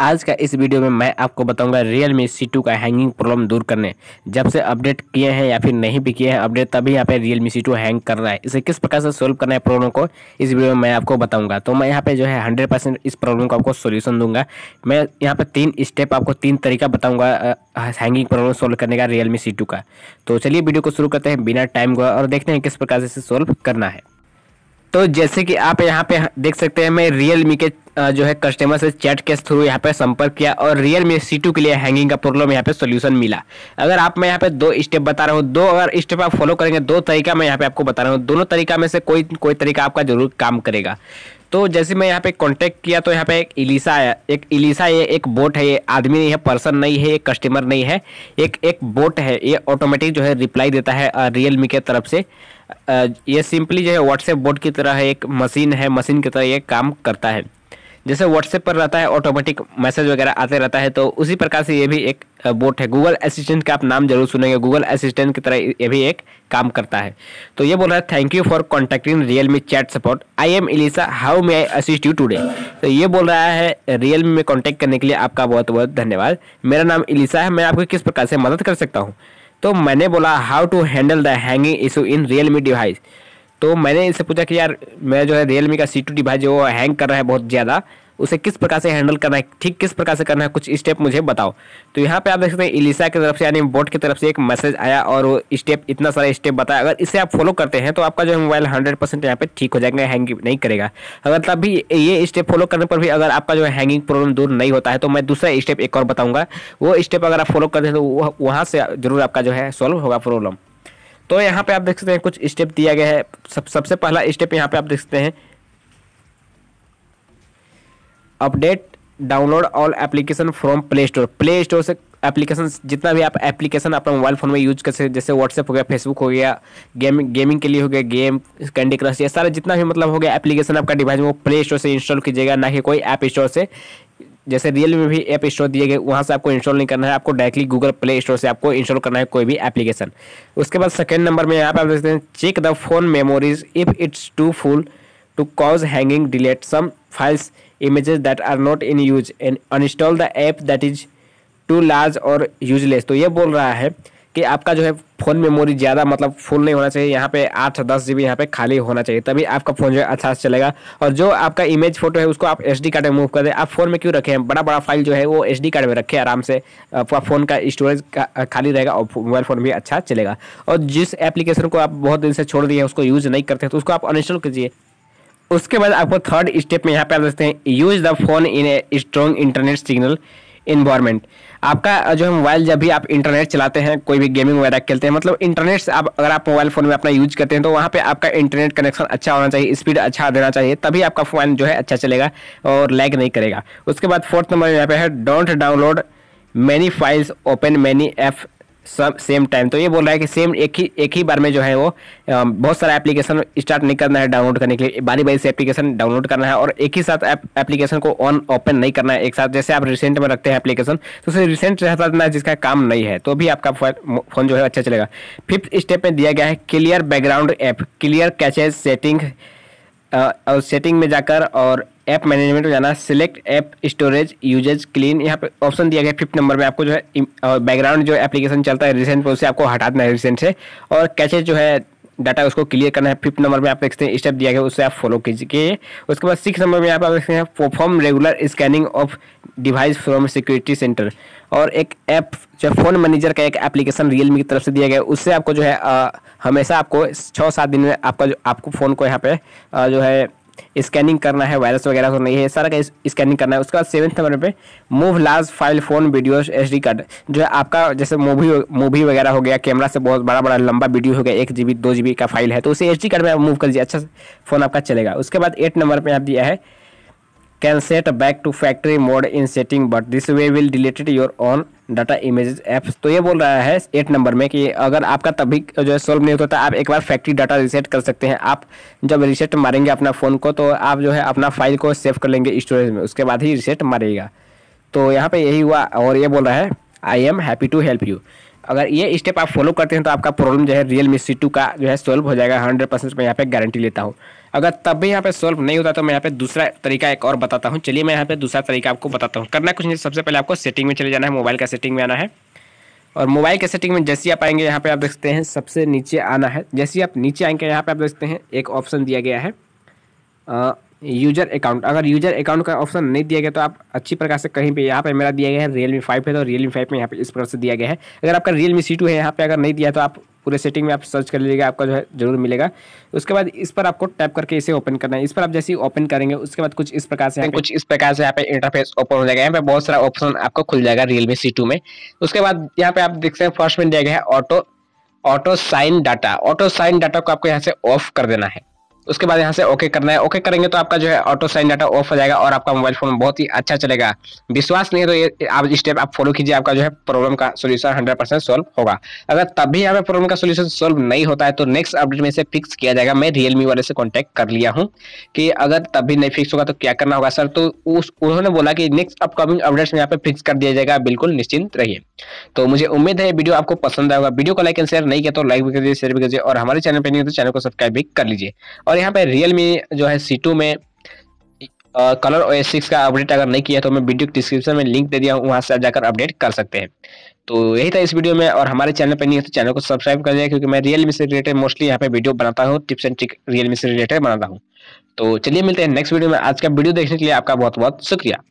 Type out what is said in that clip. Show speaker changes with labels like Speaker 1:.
Speaker 1: आज का इस वीडियो में मैं आपको बताऊंगा रियल मी सी टू का हैंगिंग प्रॉब्लम दूर करने जब से अपडेट किए हैं या फिर नहीं भी किए हैं अपडेट तभी यहाँ पे Realme C two hang कर रहा है इसे किस प्रकार से सोल्व करना है प्रॉब्लम को इस वीडियो में मैं आपको बताऊंगा तो मैं यहाँ पे जो है हंड्रेड परसेंट इस प्रॉब्लम को आपको सोल्यूशन दूंगा मैं यहाँ पर तीन स्टेप आपको तीन तरीका बताऊँगा हैंगिंग प्रॉब्लम सोल्व करने का रियल मी सी टू का तो चलिए वीडियो को शुरू करते हैं बिना टाइम को और देखते हैं किस प्रकार से इसे सोल्व करना है तो जैसे कि आप यहाँ पे देख सकते हैं मैं रियल मी के जो है कस्टमर से चैट के थ्रू यहाँ पे संपर्क किया और रियल मी सी के लिए हैंगिंग का प्रॉब्लम यहाँ पे सोल्यूशन मिला अगर आप मैं यहाँ पे दो स्टेप बता रहा हूँ दो अगर स्टेप आप फॉलो करेंगे दो तरीका मैं यहाँ पे आपको बता रहा हूँ दोनों तरीका में से कोई कोई तरीका आपका जरूर काम करेगा तो जैसे मैं यहाँ पे कांटेक्ट किया तो यहाँ पे एक इलिसा आया एक इलिसा ये एक बोट है ये आदमी नहीं है पर्सन नहीं है ये कस्टमर नहीं है एक एक बोट है ये ऑटोमेटिक जो है रिप्लाई देता है रियल मी के तरफ से ये सिंपली जो है व्हाट्सएप बोट की तरह है एक मशीन है मशीन की तरह ये काम करता है जैसे व्हाट्सएप पर रहता है ऑटोमेटिक मैसेज वगैरह आते रहता है तो उसी प्रकार से ये भी एक बोट है गूगल असिस्टेंट का आप नाम जरूर सुनेंगे गूगल असिस्टेंट की तरह ये भी एक काम करता है तो ये बोल रहा है thank you for contacting Realme chat support I am Elisa how may I assist you today तो ये बोल रहा है रियल मी में कॉन्टैक्ट करने के लिए आपका बहुत बहुत धन्यवाद मेरा नाम इलिसा है मैं आपको किस प्रकार से मदद कर सकता हूँ तो मैंने बोला how to handle the hanging issue in Realme device तो मैंने इससे पूछा कि यार मैं जो है रियल मी का सी टू डिवाइस जो हैंग कर रहा है बहुत ज़्यादा उसे किस प्रकार से हैंडल करना है ठीक किस प्रकार से करना है कुछ स्टेप मुझे बताओ तो यहाँ पे आप देख सकते हैं इलिसा की तरफ से यानी बोर्ड की तरफ से एक मैसेज आया और वो स्टेप इतना सारा स्टेप बताया अगर इसे आप फॉलो करते हैं तो आपका जो है मोबाइल हंड्रेड परसेंट यहाँ पर ठीक हो जाएगा हैंग नहीं करेगा अगर तब भी ये स्टेप फॉलो करने पर भी अगर आपका जो है हैंगिंग प्रॉब्लम दूर नहीं होता है तो मैं दूसरा स्टेप एक और बताऊँगा वो स्टेप अगर आप फॉलो करते हैं तो वहाँ से जरूर आपका जो है सॉल्व होगा प्रॉब्लम तो यहाँ पे आप देख सकते हैं कुछ स्टेप दिया गया है सब सबसे पहला स्टेप यहाँ पे आप देख सकते हैं update download all application from Play Store Play Store से एप्लीकेशन जितना भी आप एप्लीकेशन अपना मोबाइल फ़ोन में यूज कर सकते हैं जैसे व्हाट्सएप हो गया फेसबुक हो गया गेम गेमिंग के लिए हो गया गेम कैंडी क्रश ये सारा जितना भी मतलब हो गया एप्लीकेशन आपका डिवाइस में वो प्ले स्टोर से इंस्टॉल कीजिएगा ना कि कोई ऐप स्टोर से जैसे रियल में भी ऐप स्टोर दिए गए वहाँ से आपको इंस्टॉल नहीं करना है आपको डायरेक्टली गूगल प्ले स्टोर से आपको इंस्टॉल करना है कोई भी एप्लीकेशन उसके बाद सेकेंड नंबर में यहाँ पर आप देखते हैं check the phone memories if it's too full to cause hanging delete some files images that are not in use and uninstall the app that is too large और useless तो ये बोल रहा है कि आपका जो है फ़ोन मेमोरी ज़्यादा मतलब फुल नहीं होना चाहिए यहाँ पे आठ दस जी बी यहाँ पे खाली होना चाहिए तभी आपका फ़ोन जो है अच्छा से चलेगा और जो आपका इमेज फोटो है उसको आप एस डी कार्ड में मूव कर दें आप फ़ोन में क्यों रखें बड़ा बड़ा फाइल जो है वो एस डी कार्ड में रखें आराम से आपका फ़ोन का स्टोरेज खाली रहेगा और मोबाइल फ़ोन भी अच्छा चलेगा और जिस एप्लीकेशन को आप बहुत दिन से छोड़ दिए हैं उसको यूज़ नहीं करते तो उसको आप अनइंस्टॉल कीजिए उसके बाद आपको थर्ड स्टेप में यहाँ पे आप देखते हैं use the phone in a strong internet signal environment आपका जो है मोबाइल जब भी आप इंटरनेट चलाते हैं कोई भी गेमिंग वगैरह खेलते हैं मतलब इंटरनेट से आप अगर आप मोबाइल फ़ोन में अपना यूज करते हैं तो वहाँ पे आपका इंटरनेट कनेक्शन अच्छा होना चाहिए स्पीड अच्छा देना चाहिए तभी आपका फ़ोन जो है अच्छा चलेगा और लैग नहीं करेगा उसके बाद फोर्थ नंबर यहाँ पे है don't download many files open many app सब सेम टाइम तो ये बोल रहा है कि सेम एक ही एक ही बार में जो है वो बहुत सारा एप्लीकेशन स्टार्ट नहीं करना है डाउनलोड करने के लिए बारी बारी से एप्लीकेशन डाउनलोड करना है और एक ही साथ एप्लीकेशन को ऑन ओपन नहीं करना है एक साथ जैसे आप रिसेंट में रखते हैं एप्लीकेशन तो उसे रिसेंट रहता देना जिसका काम नहीं है तो भी आपका फ़ोन जो है अच्छा चलेगा फिफ्थ स्टेप में दिया गया है clear background app clear caches setting और सेटिंग में जाकर और ऐप मैनेजमेंट में जाना है select app storage usage clean यहाँ पे ऑप्शन दिया गया फिफ्थ नंबर में आपको जो है बैकग्राउंड जो एप्लीकेशन चलता है रिसेंट उसे आपको हटा देना है रिसेंट से और कैसे जो है डाटा उसको क्लियर करना है फिफ्थ नंबर में आप देखते हैं स्टेप दिया गया उससे आप फॉलो कीजिए उसके बाद सिक्स नंबर में आप देखते हैं perform regular scanning of device from security center और एक ऐप जो फ़ोन मैनेजर का एक एप्लीकेशन रियल की तरफ से दिया गया उससे आपको जो है आ, हमेशा आपको छः सात दिन में आपका जो आपको फ़ोन को यहाँ पे आ, जो है स्कैनिंग करना है वायरस वगैरह तो नहीं है सारा का स्कैनिंग करना है उसके बाद सेवन्थ नंबर पे move large file phone video H D card जो है आपका जैसे मूवी मूवी वगैरह हो गया कैमरा से बहुत बड़ा बड़ा लंबा वीडियो हो गया एक जी बी का फाइल है तो उसे एच डी कार्ड में आप मूव कर दीजिए अच्छा फ़ोन आपका चलेगा उसके बाद एट नंबर पर आप दिया है can set back to factory mode in setting but this way will deleted your own data images apps तो ये बोल रहा है एट नंबर में कि अगर आपका तभी जो है सॉल्व नहीं होता तो आप एक बार फैक्ट्री डाटा रिसेट कर सकते हैं आप जब रिसेट मारेंगे अपना फ़ोन को तो आप जो है अपना फाइल को सेव कर लेंगे स्टोरेज में उसके बाद ही रिसेट मारेगा तो यहाँ पर यही हुआ और ये बोल रहा है I am happy to help you अगर ये स्टेप आप फॉलो करते हैं तो आपका प्रॉब्लम जो है रियल मी सी टू का जो है सॉल्व हो जाएगा हंड्रेड परसेंट मैं यहाँ पे गारंटी लेता हूँ अगर तब भी यहाँ पे सॉल्व नहीं होता तो मैं यहाँ पे दूसरा तरीका एक और बताता हूँ चलिए मैं यहाँ पे दूसरा तरीका आपको बताता हूँ करना कुछ नहीं सबसे पहले आपको सेटिंग में चले जाना है मोबाइल का सेटिंग में आना है और मोबाइल के सेटिंग में जैसे आप आएंगे यहाँ पे आप देखते हैं सबसे नीचे आना है जैसे आप नीचे आएंगे यहाँ पे आप देखते हैं एक ऑप्शन दिया गया है यूजर अकाउंट अगर यूजर अकाउंट का ऑप्शन नहीं दिया गया तो आप अच्छी प्रकार से कहीं पे यहाँ पे मेरा दिया गया है रियलमी फाइव है तो रियलमी फाइव में यहाँ पे इस प्रकार से दिया गया है अगर आपका रियलमी सी टू है यहाँ पे अगर नहीं दिया तो आप पूरे सेटिंग में आप सर्च कर लीजिएगा आपका जो है जरूर मिलेगा उसके बाद इस पर आपको टैप करके इसे ओपन करना है इस पर आप जैसे ही ओपन करेंगे उसके बाद कुछ इस प्रकार से कुछ इस प्रकार से यहाँ पे इंटरफेस ओपन हो जाएगा यहाँ पे बहुत सारा ऑप्शन आपको खुल जाएगा रियलमी सी टू में उसके बाद यहाँ पे आप देख सकते हैं फर्स्ट में दिया गया है auto auto sign data auto sign data को आपको यहाँ से ऑफ कर देना है उसके बाद यहाँ से ओके करना है ओके करेंगे तो आपका जो है ऑटो साइन डाटा ऑफ हो जाएगा और आपका मोबाइल फोन बहुत ही अच्छा चलेगा विश्वास नहीं है तो ये आप स्टेप आप फॉलो कीजिए आपका जो है प्रॉब्लम का सोल्यूशन हंड्रेड परसेंट सोल्व होगा अगर तब भी यहाँ पे प्रॉब्लम का सोल्यूशन सोल्व नहीं होता है तो नेक्स्ट अपडेट में इसे फिक्स किया जाएगा मैं रियलमी वाले से कॉन्टेक्ट कर लिया हूँ कि अगर तब भी नहीं फिक्स होगा तो क्या करना होगा सर तो उस उन्होंने बोला कि नेक्स्ट अपकमिंग अपडेट्स में यहाँ पे फिक्स कर दिया जाएगा बिल्कुल निश्चिंत रहिए तो मुझे उम्मीद है वीडियो आपको पसंद आएगा वीडियो को लाइक एंड शेयर नहीं किया तो लाइक भी कर दीजिए शेयर भी कर दीजिए और हमारे चैनल पर नहीं तो चैनल को सब्सक्राइब भी कर लीजिए और और यहाँ पे रियल मी जो है सी टू में कलर ओ एस सिक्स का अपडेट अगर नहीं किया तो मैं वीडियो डिस्क्रिप्शन में लिंक दे दिया हूँ वहाँ से जाकर अपडेट कर सकते हैं तो यही था इस वीडियो में और हमारे चैनल पर नहीं है तो चैनल को सब्सक्राइब कर दिया क्योंकि मैं रियलमी से रिलेटेड मोस्टली यहाँ पे वीडियो बनाता हूँ टिप्स एंड ट्रिक रियलमी से रिलेटेड बनाता हूँ तो चलिए मिलते हैं नेक्स्ट वीडियो में आज का वीडियो देखने के लिए आपका बहुत बहुत शुक्रिया